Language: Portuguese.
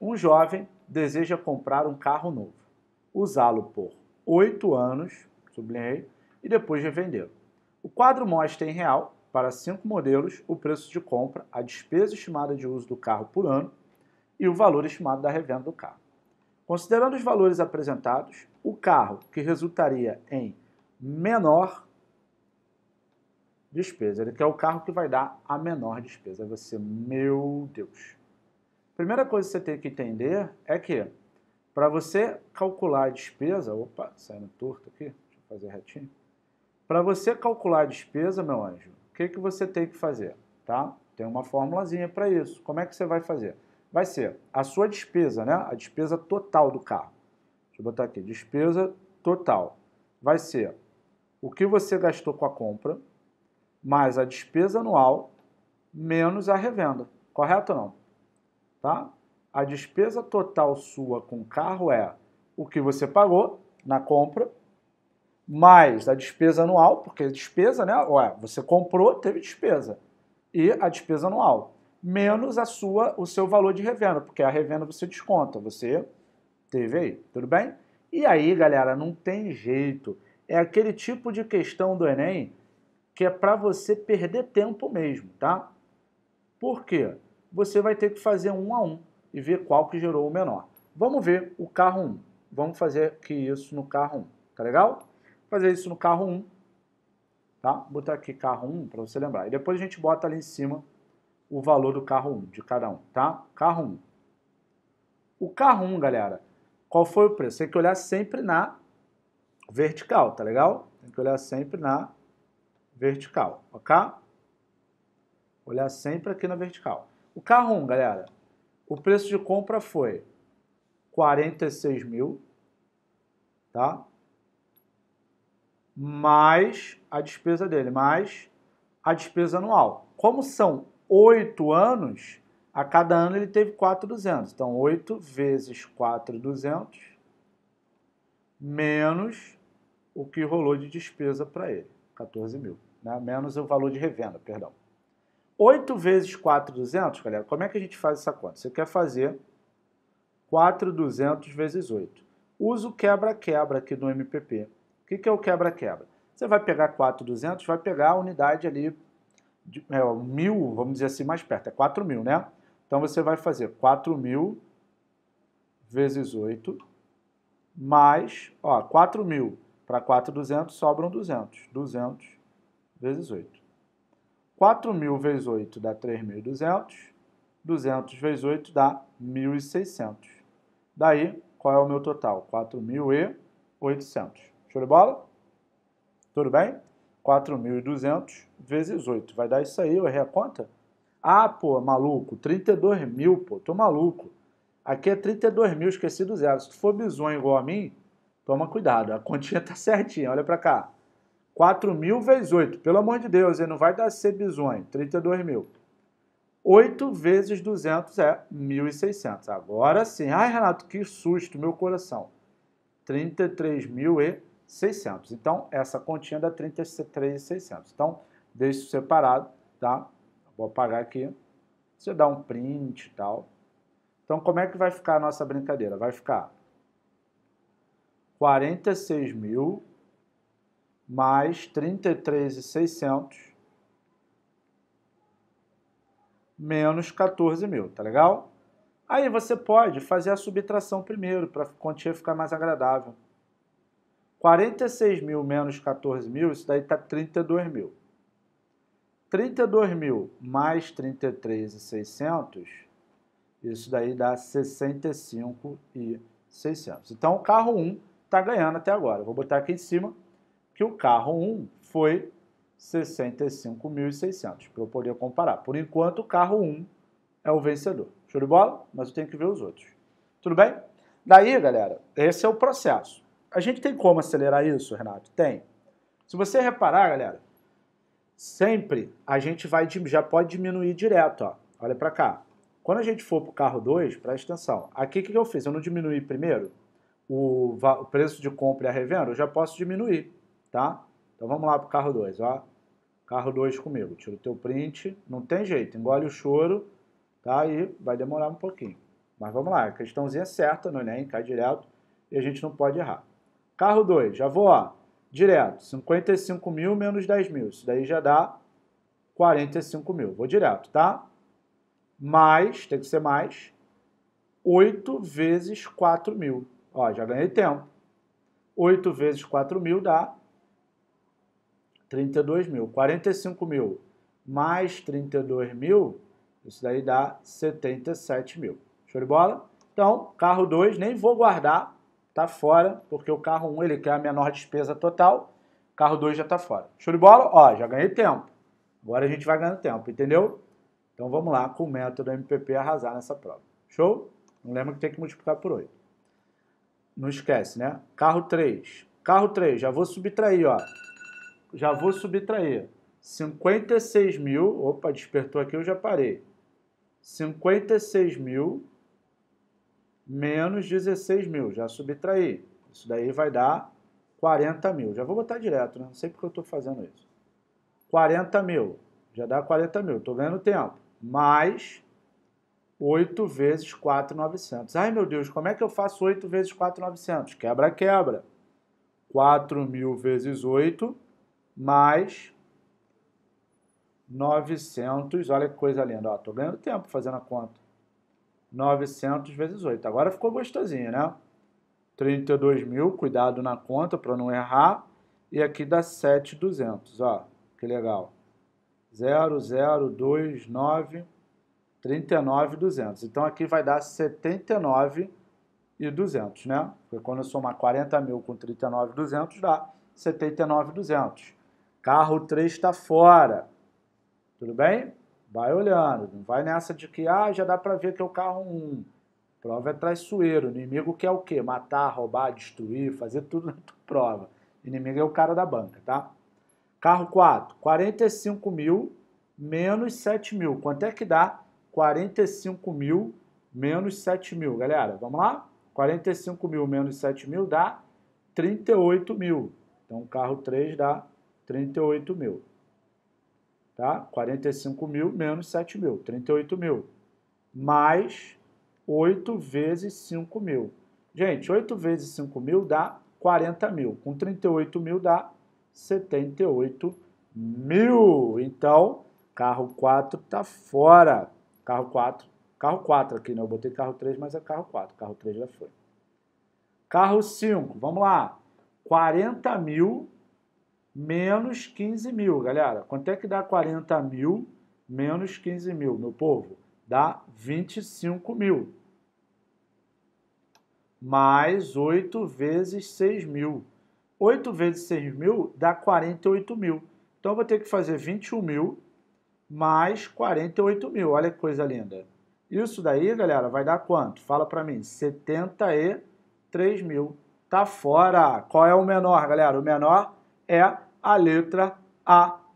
Um jovem deseja comprar um carro novo, usá-lo por oito anos, sublinhei, e depois revendê-lo. O quadro mostra em real, para cinco modelos, o preço de compra, a despesa estimada de uso do carro por ano e o valor estimado da revenda do carro. Considerando os valores apresentados, o carro que resultaria em menor despesa, ele quer é o carro que vai dar a menor despesa. Aí você, meu Deus. Primeira coisa que você tem que entender é que para você calcular a despesa, opa, saindo torto aqui, deixa eu fazer retinho. Para você calcular a despesa, meu anjo, o que, que você tem que fazer? Tá? Tem uma formulazinha para isso. Como é que você vai fazer? Vai ser a sua despesa, né? a despesa total do carro. Deixa eu botar aqui, despesa total. Vai ser o que você gastou com a compra, mais a despesa anual, menos a revenda. Correto ou não? tá? A despesa total sua com carro é o que você pagou na compra mais a despesa anual, porque despesa, né? Ué, você comprou, teve despesa. E a despesa anual menos a sua, o seu valor de revenda, porque a revenda você desconta, você teve aí, tudo bem? E aí, galera, não tem jeito. É aquele tipo de questão do Enem que é para você perder tempo mesmo, tá? Por quê? você vai ter que fazer um a um e ver qual que gerou o menor. Vamos ver o carro 1. Vamos fazer que isso no carro 1, tá legal? Fazer isso no carro 1, tá? botar aqui carro 1 para você lembrar. E depois a gente bota ali em cima o valor do carro 1, de cada um, tá? Carro 1. O carro 1, galera, qual foi o preço? Tem que olhar sempre na vertical, tá legal? Tem que olhar sempre na vertical, ok? Olhar sempre aqui na vertical. O carro 1, galera, o preço de compra foi 46 mil, tá? Mais a despesa dele, mais a despesa anual. Como são oito anos, a cada ano ele teve 4,200. Então, 8 vezes 4,200 menos o que rolou de despesa para ele, 14 mil. Né? Menos o valor de revenda, perdão. 8 vezes 4,200, galera, como é que a gente faz essa conta? Você quer fazer 4,200 vezes 8. Usa o quebra-quebra aqui do MPP. O que, é o quebra-quebra? Você vai pegar 4,200, vai pegar a unidade ali, de, é, mil, vamos dizer assim, mais perto, é mil, né? Então você vai fazer mil vezes 8, mais, ó, mil para 4,200 sobram 200. 200 vezes 8. 4.000 vezes 8 dá 3.200. 200 vezes 8 dá 1.600. Daí, qual é o meu total? 4.800. Show de bola? Tudo bem? 4.200 vezes 8. Vai dar isso aí, eu errei a conta? Ah, pô, maluco, 32 mil, pô, tô maluco. Aqui é 32 mil, esqueci do zero. Se tu for bizonho igual a mim, toma cuidado, a continha tá certinha, olha pra cá. 4 mil vezes 8, pelo amor de Deus, ele não vai dar ser bizonho, 32 mil. 8 vezes 200 é 1.600. Agora sim. Ai, Renato, que susto, meu coração. 33.600. Então, essa continha dá 33.600. Então, deixo separado, tá? Vou apagar aqui. Você dá um print e tal. Então, como é que vai ficar a nossa brincadeira? Vai ficar 46 mil mais 33,600 menos 14 mil, tá legal? Aí você pode fazer a subtração primeiro, para a quantia ficar mais agradável. 46 mil menos 14 mil, isso daí está 32 mil. 32 mil mais 33,600, isso daí dá 65,600. Então o carro 1 está ganhando até agora. Vou botar aqui em cima que o carro 1 foi 65.600, para tipo, eu poder comparar. Por enquanto, o carro 1 é o vencedor. Show de bola? Mas eu tenho que ver os outros. Tudo bem? Daí, galera, esse é o processo. A gente tem como acelerar isso, Renato? Tem. Se você reparar, galera, sempre a gente vai já pode diminuir direto, ó. Olha para cá. Quando a gente for para o carro 2, presta atenção. Aqui o que eu fiz? Eu não diminuí primeiro o preço de compra e a revenda, eu já posso diminuir tá? Então vamos lá pro carro 2, ó. Carro 2 comigo, tira o teu print, não tem jeito, engole o choro, tá? E vai demorar um pouquinho. Mas vamos lá, a questãozinha é certa no Enem, é cai direto e a gente não pode errar. Carro 2, já vou, ó, direto, 55 mil menos 10 mil, isso daí já dá 45 mil, vou direto, tá? Mais, tem que ser mais, 8 vezes 4 mil. Ó, já ganhei tempo. 8 vezes 4 mil dá 32 mil. 45 mil mais 32 mil, isso daí dá 77 mil. Show de bola? Então, carro 2, nem vou guardar, tá fora, porque o carro 1 um, ele quer a menor despesa total, carro 2 já tá fora. Show de bola? Ó, já ganhei tempo. Agora a gente vai ganhando tempo, entendeu? Então vamos lá com o método MPP arrasar nessa prova. Show? Não lembra que tem que multiplicar por 8. Não esquece, né? Carro 3. Carro 3, já vou subtrair, ó já vou subtrair 56 mil. Opa, despertou aqui, eu já parei. 56 mil menos 16 mil. Já subtraí. Isso daí vai dar 40 mil. Já vou botar direto, né? Não sei porque eu estou fazendo isso. 40 mil. Já dá 40 mil. Estou ganhando tempo. Mais 8 vezes 4,900. Ai, meu Deus, como é que eu faço 8 vezes 4,900? Quebra, quebra. 4 mil vezes 8 mais 900, olha que coisa linda, ó, tô ganhando tempo fazendo a conta. 900 vezes 8, agora ficou gostosinho, né? 32 mil, cuidado na conta para não errar. E aqui dá 7,200, ó, que legal. 0, 0, 2, 9, 39, 200. Então aqui vai dar 79 200, né? Porque quando eu somar 40 mil com 39, 200, dá 79, 200. Carro 3 está fora. Tudo bem? Vai olhando. Não vai nessa de que ah, já dá para ver que é o carro 1. Prova é traiçoeiro. O inimigo quer o quê? Matar, roubar, destruir, fazer tudo na tua prova. O inimigo é o cara da banca, tá? Carro 4, 45 mil menos 7 mil. Quanto é que dá 45 mil menos 7 mil, galera? Vamos lá? 45 mil menos 7 mil dá 38 mil. Então, carro 3 dá 38 mil. Tá? 45 mil menos 7 mil, 38 mil. Mais 8 vezes 5 mil. Gente, 8 vezes 5 mil dá 40 mil. Com 38 mil dá 78 mil. Então, carro 4 tá fora. Carro 4, carro 4 aqui, né? Eu botei carro 3, mas é carro 4. Carro 3 já foi. Carro 5, vamos lá. 40 mil menos 15 mil, galera. Quanto é que dá 40 mil menos 15 mil, meu povo? Dá 25 mil. Mais 8 vezes 6 mil. 8 vezes 6 mil dá 48 mil. Então, eu vou ter que fazer 21 mil mais 48 mil. Olha que coisa linda. Isso daí, galera, vai dar quanto? Fala para mim. 73 mil. Tá fora. Qual é o menor, galera? O menor é a letra A